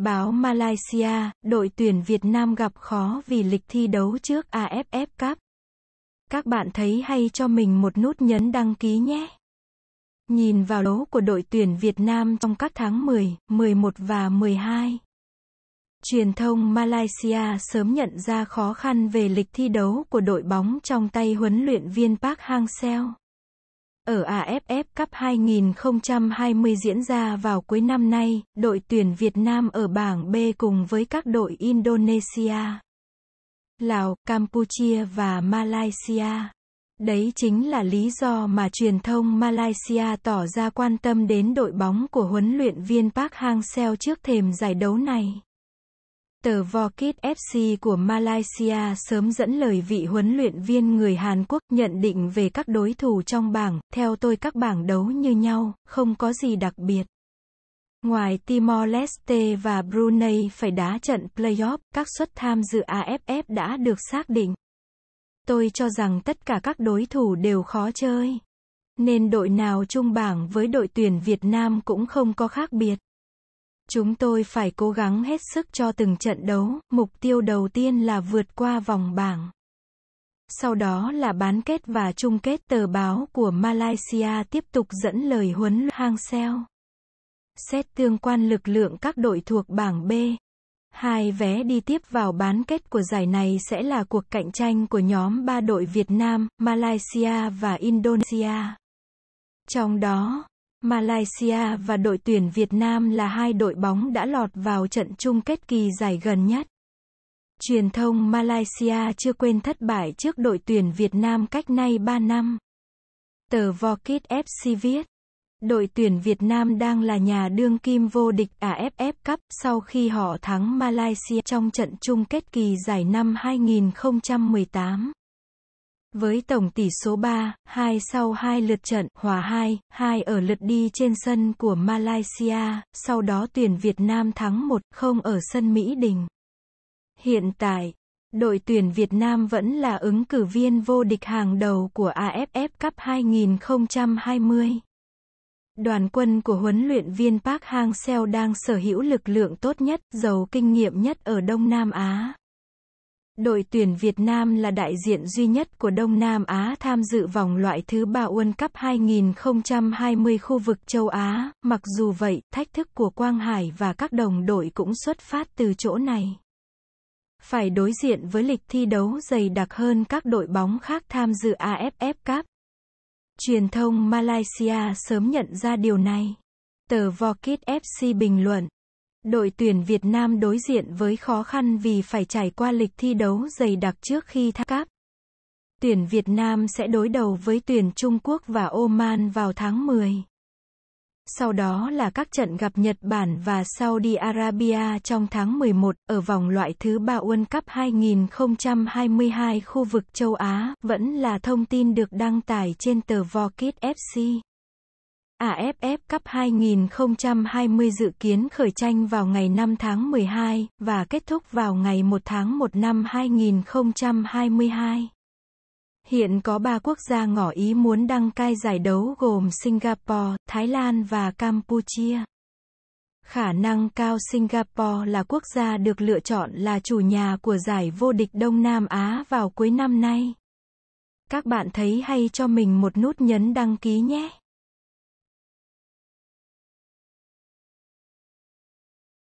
Báo Malaysia, đội tuyển Việt Nam gặp khó vì lịch thi đấu trước AFF Cup. Các bạn thấy hay cho mình một nút nhấn đăng ký nhé. Nhìn vào lố của đội tuyển Việt Nam trong các tháng 10, 11 và 12. Truyền thông Malaysia sớm nhận ra khó khăn về lịch thi đấu của đội bóng trong tay huấn luyện viên Park Hang-seo ở AFF Cup 2020 diễn ra vào cuối năm nay, đội tuyển Việt Nam ở bảng B cùng với các đội Indonesia, Lào, Campuchia và Malaysia. Đấy chính là lý do mà truyền thông Malaysia tỏ ra quan tâm đến đội bóng của huấn luyện viên Park Hang-seo trước thềm giải đấu này. Tờ Vokit FC của Malaysia sớm dẫn lời vị huấn luyện viên người Hàn Quốc nhận định về các đối thủ trong bảng, theo tôi các bảng đấu như nhau, không có gì đặc biệt. Ngoài Timor-Leste và Brunei phải đá trận playoff, các suất tham dự AFF đã được xác định. Tôi cho rằng tất cả các đối thủ đều khó chơi. Nên đội nào chung bảng với đội tuyển Việt Nam cũng không có khác biệt. Chúng tôi phải cố gắng hết sức cho từng trận đấu, mục tiêu đầu tiên là vượt qua vòng bảng. Sau đó là bán kết và chung kết tờ báo của Malaysia tiếp tục dẫn lời huấn hang seo. Xét tương quan lực lượng các đội thuộc bảng B. Hai vé đi tiếp vào bán kết của giải này sẽ là cuộc cạnh tranh của nhóm ba đội Việt Nam, Malaysia và Indonesia. Trong đó, Malaysia và đội tuyển Việt Nam là hai đội bóng đã lọt vào trận chung kết kỳ giải gần nhất. Truyền thông Malaysia chưa quên thất bại trước đội tuyển Việt Nam cách nay 3 năm. Tờ Vokit FC viết, đội tuyển Việt Nam đang là nhà đương kim vô địch AFF Cup sau khi họ thắng Malaysia trong trận chung kết kỳ giải năm 2018. Với tổng tỷ số 3, 2 sau 2 lượt trận, hòa 2, 2 ở lượt đi trên sân của Malaysia, sau đó tuyển Việt Nam thắng 1, 0 ở sân Mỹ Đình. Hiện tại, đội tuyển Việt Nam vẫn là ứng cử viên vô địch hàng đầu của AFF Cup 2020. Đoàn quân của huấn luyện viên Park Hang-seo đang sở hữu lực lượng tốt nhất, giàu kinh nghiệm nhất ở Đông Nam Á. Đội tuyển Việt Nam là đại diện duy nhất của Đông Nam Á tham dự vòng loại thứ ba World Cup 2020 khu vực châu Á. Mặc dù vậy, thách thức của Quang Hải và các đồng đội cũng xuất phát từ chỗ này. Phải đối diện với lịch thi đấu dày đặc hơn các đội bóng khác tham dự AFF Cup. Truyền thông Malaysia sớm nhận ra điều này. Tờ Vokit FC bình luận. Đội tuyển Việt Nam đối diện với khó khăn vì phải trải qua lịch thi đấu dày đặc trước khi tham cáp. Tuyển Việt Nam sẽ đối đầu với tuyển Trung Quốc và Oman vào tháng 10. Sau đó là các trận gặp Nhật Bản và Saudi Arabia trong tháng 11 ở vòng loại thứ ba World Cup 2022 khu vực châu Á, vẫn là thông tin được đăng tải trên tờ Vokit FC. AFF Cup 2020 dự kiến khởi tranh vào ngày 5 tháng 12 và kết thúc vào ngày 1 tháng 1 năm 2022. Hiện có 3 quốc gia ngỏ ý muốn đăng cai giải đấu gồm Singapore, Thái Lan và Campuchia. Khả năng cao Singapore là quốc gia được lựa chọn là chủ nhà của giải vô địch Đông Nam Á vào cuối năm nay. Các bạn thấy hay cho mình một nút nhấn đăng ký nhé.